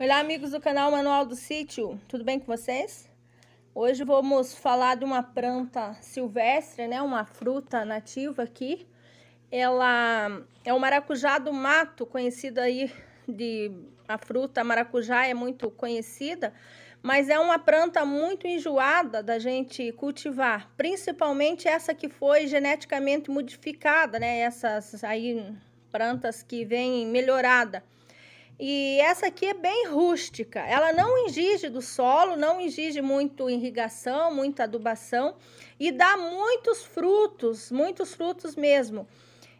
Olá, amigos do canal Manual do Sítio, tudo bem com vocês? Hoje vamos falar de uma planta silvestre, né? Uma fruta nativa aqui. Ela é o maracujá do mato, conhecida aí de a fruta maracujá é muito conhecida, mas é uma planta muito enjoada da gente cultivar, principalmente essa que foi geneticamente modificada, né? Essas aí plantas que vêm melhorada. E essa aqui é bem rústica. Ela não exige do solo, não exige muito irrigação, muita adubação e dá muitos frutos, muitos frutos mesmo.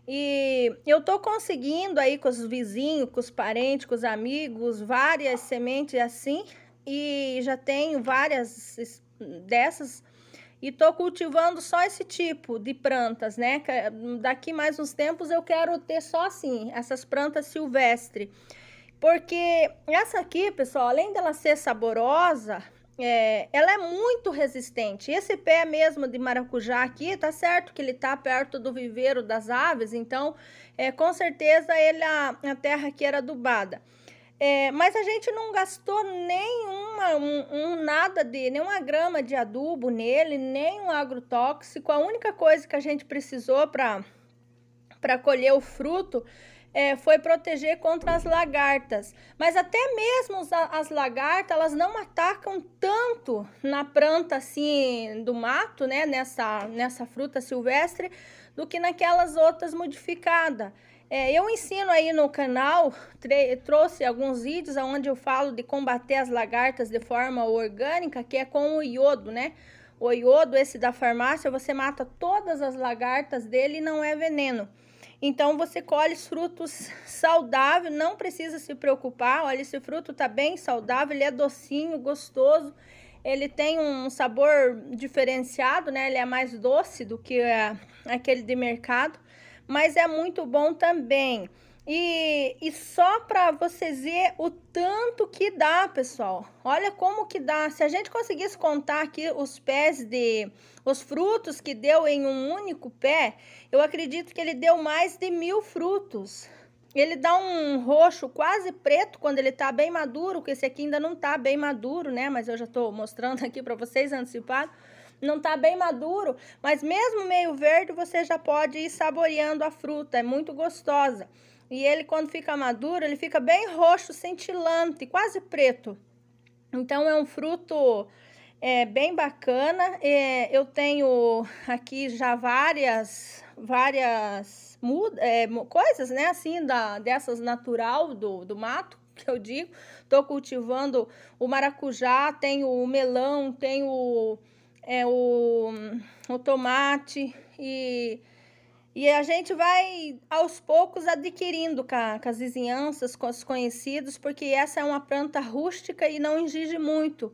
E eu tô conseguindo aí com os vizinhos, com os parentes, com os amigos, várias sementes assim, e já tenho várias dessas e tô cultivando só esse tipo de plantas, né? Daqui mais uns tempos eu quero ter só assim, essas plantas silvestres. Porque essa aqui, pessoal, além dela ser saborosa, é, ela é muito resistente. Esse pé mesmo de maracujá aqui, tá certo que ele tá perto do viveiro das aves, então é, com certeza ele é a, a terra aqui era adubada. É, mas a gente não gastou nenhuma, um, um, nada de, nenhuma grama de adubo nele, nem um agrotóxico. A única coisa que a gente precisou para colher o fruto é, foi proteger contra as lagartas. Mas até mesmo as lagartas, elas não atacam tanto na planta assim do mato, né? Nessa, nessa fruta silvestre, do que naquelas outras modificadas. É, eu ensino aí no canal, trouxe alguns vídeos onde eu falo de combater as lagartas de forma orgânica, que é com o iodo, né? O iodo, esse da farmácia, você mata todas as lagartas dele e não é veneno. Então você colhe frutos saudáveis, não precisa se preocupar. Olha, esse fruto tá bem saudável, ele é docinho, gostoso. Ele tem um sabor diferenciado, né? Ele é mais doce do que aquele de mercado, mas é muito bom também. E, e só para vocês ver o tanto que dá, pessoal. Olha como que dá. Se a gente conseguisse contar aqui os pés de... Os frutos que deu em um único pé, eu acredito que ele deu mais de mil frutos. Ele dá um roxo quase preto quando ele tá bem maduro, que esse aqui ainda não tá bem maduro, né? Mas eu já tô mostrando aqui para vocês antecipado não tá bem maduro, mas mesmo meio verde você já pode ir saboreando a fruta, é muito gostosa. E ele, quando fica maduro, ele fica bem roxo, cintilante, quase preto. Então, é um fruto é, bem bacana. É, eu tenho aqui já várias, várias muda, é, coisas, né? Assim, da, dessas natural do, do mato, que eu digo. Estou cultivando o maracujá, tenho o melão, tenho é, o, o tomate e e a gente vai aos poucos adquirindo com, a, com as vizinhanças, com os conhecidos, porque essa é uma planta rústica e não exige muito.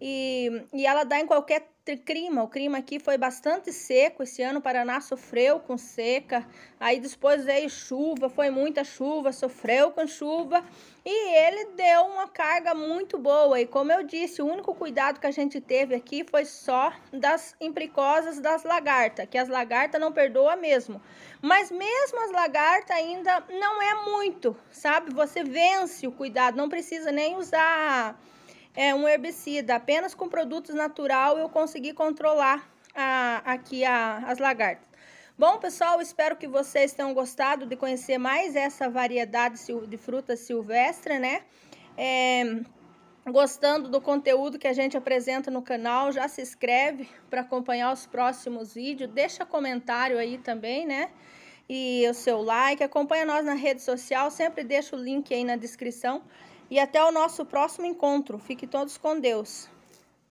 E, e ela dá em qualquer clima. O clima aqui foi bastante seco. Esse ano o Paraná sofreu com seca. Aí depois veio chuva, foi muita chuva, sofreu com chuva. E ele deu uma carga muito boa. E como eu disse, o único cuidado que a gente teve aqui foi só das implicosas das lagartas, que as lagartas não perdoa mesmo. Mas mesmo as lagartas ainda não é muito, sabe? Você vence o cuidado, não precisa nem usar é, um herbicida. Apenas com produtos natural eu consegui controlar a, aqui a, as lagartas. Bom, pessoal, espero que vocês tenham gostado de conhecer mais essa variedade de fruta silvestre, né? É, gostando do conteúdo que a gente apresenta no canal, já se inscreve para acompanhar os próximos vídeos, deixa comentário aí também, né? E o seu like, acompanha nós na rede social, sempre deixa o link aí na descrição. E até o nosso próximo encontro. Fiquem todos com Deus.